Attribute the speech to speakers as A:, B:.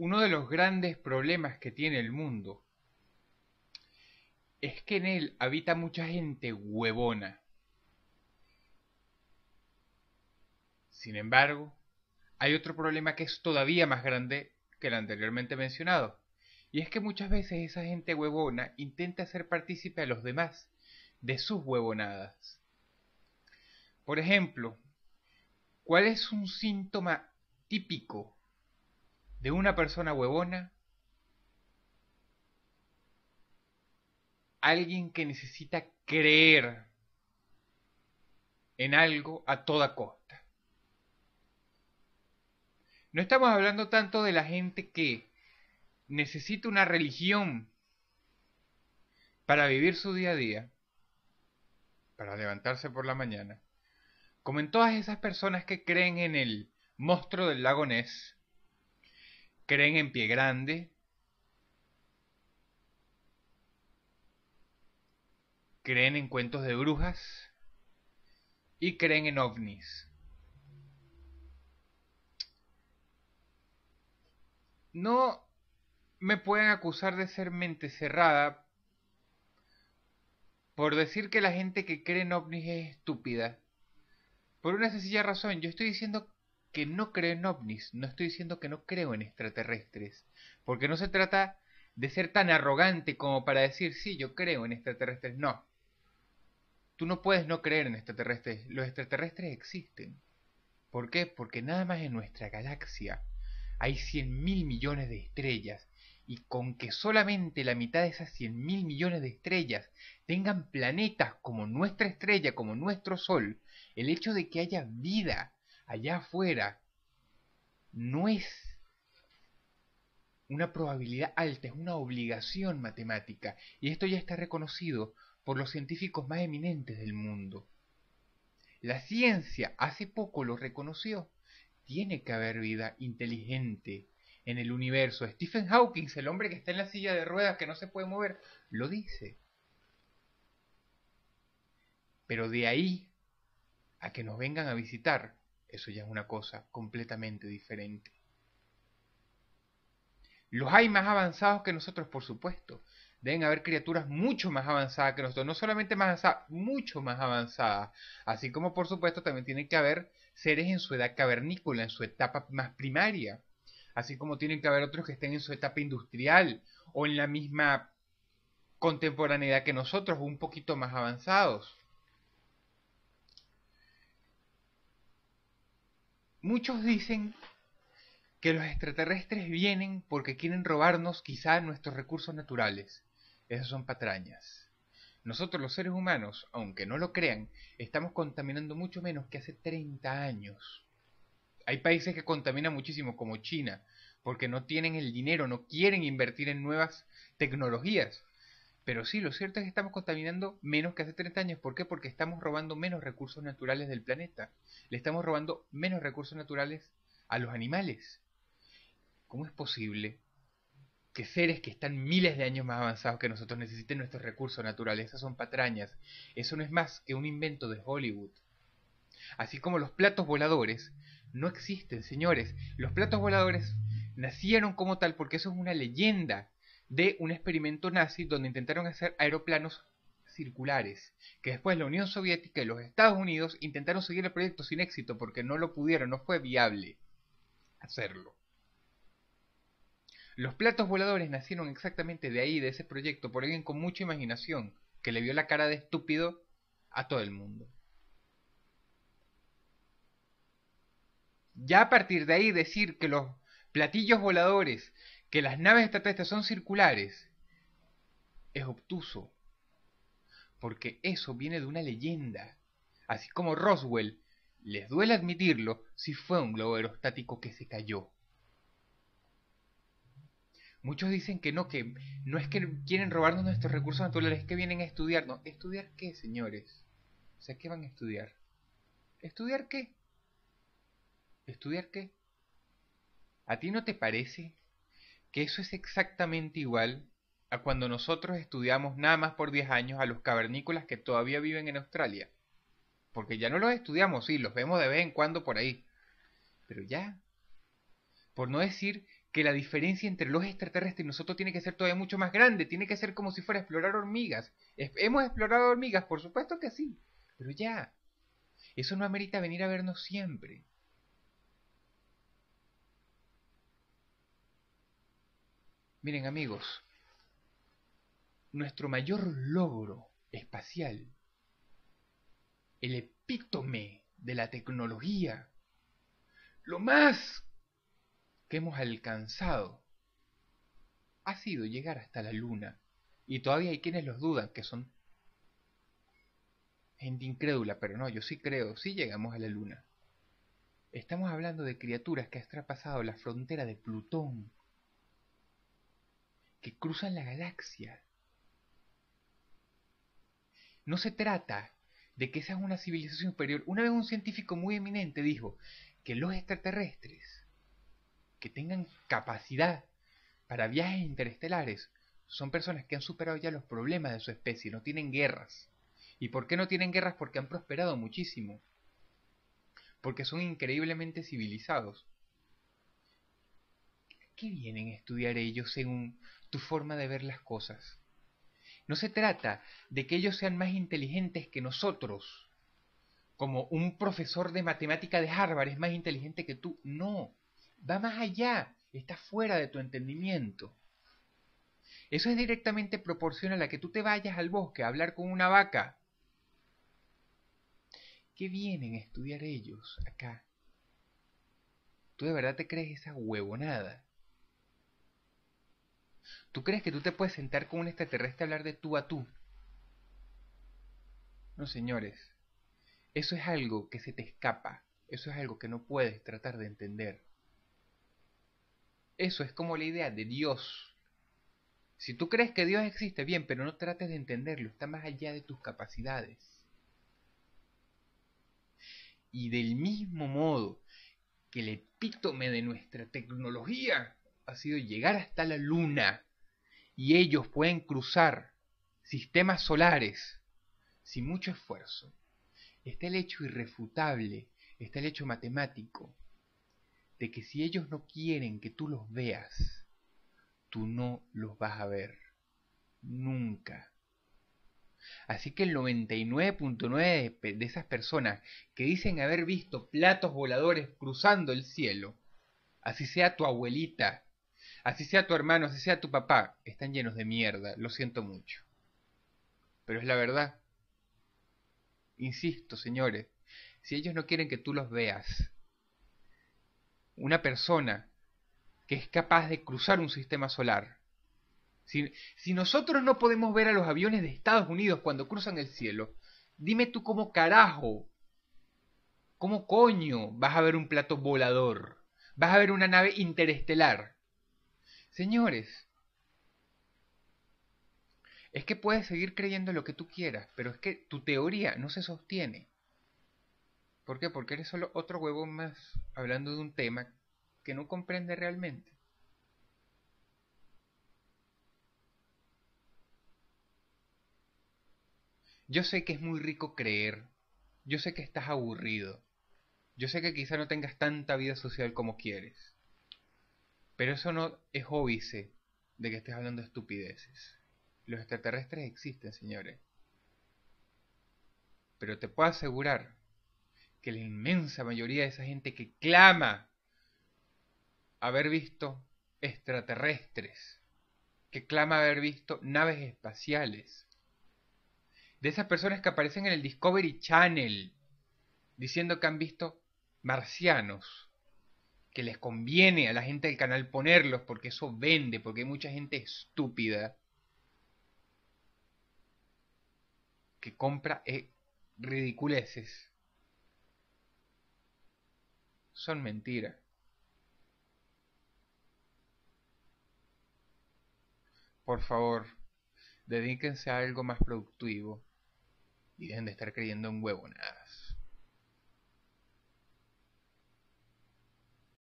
A: uno de los grandes problemas que tiene el mundo es que en él habita mucha gente huevona. Sin embargo, hay otro problema que es todavía más grande que el anteriormente mencionado. Y es que muchas veces esa gente huevona intenta hacer partícipe a los demás de sus huevonadas. Por ejemplo, ¿cuál es un síntoma típico de una persona huevona, alguien que necesita creer en algo a toda costa. No estamos hablando tanto de la gente que necesita una religión para vivir su día a día, para levantarse por la mañana, como en todas esas personas que creen en el monstruo del lago Ness, creen en pie grande, creen en cuentos de brujas y creen en ovnis. No me pueden acusar de ser mente cerrada por decir que la gente que cree en ovnis es estúpida. Por una sencilla razón, yo estoy diciendo que no creo en ovnis, no estoy diciendo que no creo en extraterrestres, porque no se trata de ser tan arrogante como para decir, sí, yo creo en extraterrestres, no. Tú no puedes no creer en extraterrestres, los extraterrestres existen. ¿Por qué? Porque nada más en nuestra galaxia hay 100 mil millones de estrellas y con que solamente la mitad de esas 100 mil millones de estrellas tengan planetas como nuestra estrella, como nuestro Sol, el hecho de que haya vida allá afuera no es una probabilidad alta, es una obligación matemática. Y esto ya está reconocido por los científicos más eminentes del mundo. La ciencia hace poco lo reconoció. Tiene que haber vida inteligente en el universo. Stephen Hawking, el hombre que está en la silla de ruedas que no se puede mover, lo dice. Pero de ahí a que nos vengan a visitar eso ya es una cosa completamente diferente. Los hay más avanzados que nosotros, por supuesto. Deben haber criaturas mucho más avanzadas que nosotros. No solamente más avanzadas, mucho más avanzadas. Así como, por supuesto, también tienen que haber seres en su edad cavernícola, en su etapa más primaria. Así como tienen que haber otros que estén en su etapa industrial o en la misma contemporaneidad que nosotros, un poquito más avanzados. Muchos dicen que los extraterrestres vienen porque quieren robarnos quizá nuestros recursos naturales. Esas son patrañas. Nosotros los seres humanos, aunque no lo crean, estamos contaminando mucho menos que hace 30 años. Hay países que contaminan muchísimo, como China, porque no tienen el dinero, no quieren invertir en nuevas tecnologías. Pero sí, lo cierto es que estamos contaminando menos que hace 30 años. ¿Por qué? Porque estamos robando menos recursos naturales del planeta. Le estamos robando menos recursos naturales a los animales. ¿Cómo es posible que seres que están miles de años más avanzados que nosotros necesiten nuestros recursos naturales? Esas son patrañas. Eso no es más que un invento de Hollywood. Así como los platos voladores no existen, señores. Los platos voladores nacieron como tal porque eso es una leyenda de un experimento nazi donde intentaron hacer aeroplanos circulares, que después la Unión Soviética y los Estados Unidos intentaron seguir el proyecto sin éxito porque no lo pudieron, no fue viable hacerlo. Los platos voladores nacieron exactamente de ahí, de ese proyecto, por alguien con mucha imaginación, que le vio la cara de estúpido a todo el mundo. Ya a partir de ahí decir que los platillos voladores que las naves extraterrestres son circulares es obtuso, porque eso viene de una leyenda, así como Roswell, les duele admitirlo, si fue un globo aerostático que se cayó. Muchos dicen que no, que no es que quieren robarnos nuestros recursos naturales, es que vienen a estudiarnos. ¿Estudiar qué, señores? O sea, ¿qué van a estudiar? ¿Estudiar qué? ¿Estudiar qué? ¿A ti no te parece que eso es exactamente igual a cuando nosotros estudiamos nada más por 10 años a los cavernícolas que todavía viven en Australia. Porque ya no los estudiamos, sí, los vemos de vez en cuando por ahí. Pero ya. Por no decir que la diferencia entre los extraterrestres y nosotros tiene que ser todavía mucho más grande, tiene que ser como si fuera explorar hormigas. ¿Hemos explorado hormigas? Por supuesto que sí, pero ya. Eso no amerita venir a vernos siempre. Miren amigos, nuestro mayor logro espacial, el epítome de la tecnología, lo más que hemos alcanzado, ha sido llegar hasta la luna. Y todavía hay quienes los dudan, que son gente incrédula, pero no, yo sí creo, sí llegamos a la luna. Estamos hablando de criaturas que han traspasado la frontera de Plutón, que cruzan la galaxia. No se trata de que esa es una civilización superior. Una vez un científico muy eminente dijo que los extraterrestres que tengan capacidad para viajes interestelares son personas que han superado ya los problemas de su especie, no tienen guerras. ¿Y por qué no tienen guerras? Porque han prosperado muchísimo. Porque son increíblemente civilizados. ¿Qué vienen a estudiar ellos según tu forma de ver las cosas. No se trata de que ellos sean más inteligentes que nosotros, como un profesor de matemática de Harvard es más inteligente que tú. No, va más allá, está fuera de tu entendimiento. Eso es directamente proporcional a que tú te vayas al bosque a hablar con una vaca. ¿Qué vienen a estudiar ellos acá? ¿Tú de verdad te crees esa huevonada? ¿Tú crees que tú te puedes sentar con un extraterrestre a hablar de tú a tú? No, señores. Eso es algo que se te escapa. Eso es algo que no puedes tratar de entender. Eso es como la idea de Dios. Si tú crees que Dios existe, bien, pero no trates de entenderlo. Está más allá de tus capacidades. Y del mismo modo que el epítome de nuestra tecnología ha sido llegar hasta la Luna y ellos pueden cruzar sistemas solares sin mucho esfuerzo. Está el hecho irrefutable, está el hecho matemático, de que si ellos no quieren que tú los veas, tú no los vas a ver. Nunca. Así que el 99.9 de esas personas que dicen haber visto platos voladores cruzando el cielo, así sea tu abuelita, Así sea tu hermano, así sea tu papá, están llenos de mierda, lo siento mucho. Pero es la verdad. Insisto, señores, si ellos no quieren que tú los veas, una persona que es capaz de cruzar un sistema solar, si, nosotros no podemos ver a los aviones de Estados Unidos cuando cruzan el cielo, dime tú cómo carajo, cómo coño vas a ver un plato volador, vas a ver una nave interestelar Señores, es que puedes seguir creyendo lo que tú quieras, pero es que tu teoría no se sostiene. ¿Por qué? Porque eres solo otro huevo más hablando de un tema que no comprende realmente. Yo sé que es muy rico creer, yo sé que estás aburrido, yo sé que quizá no tengas tanta vida social como quieres, pero eso no es óbice de que estés hablando de estupideces. Los extraterrestres existen, señores. Pero te puedo asegurar que la inmensa mayoría de esa gente que clama haber visto extraterrestres, que clama haber visto naves espaciales, de esas personas que aparecen en el Discovery Channel diciendo que han visto marcianos, que les conviene a la gente del canal ponerlos porque eso vende, porque hay mucha gente estúpida que compra eh, ridiculeces. Son mentiras. Por favor, dedíquense a algo más productivo y dejen de estar creyendo en huevonadas.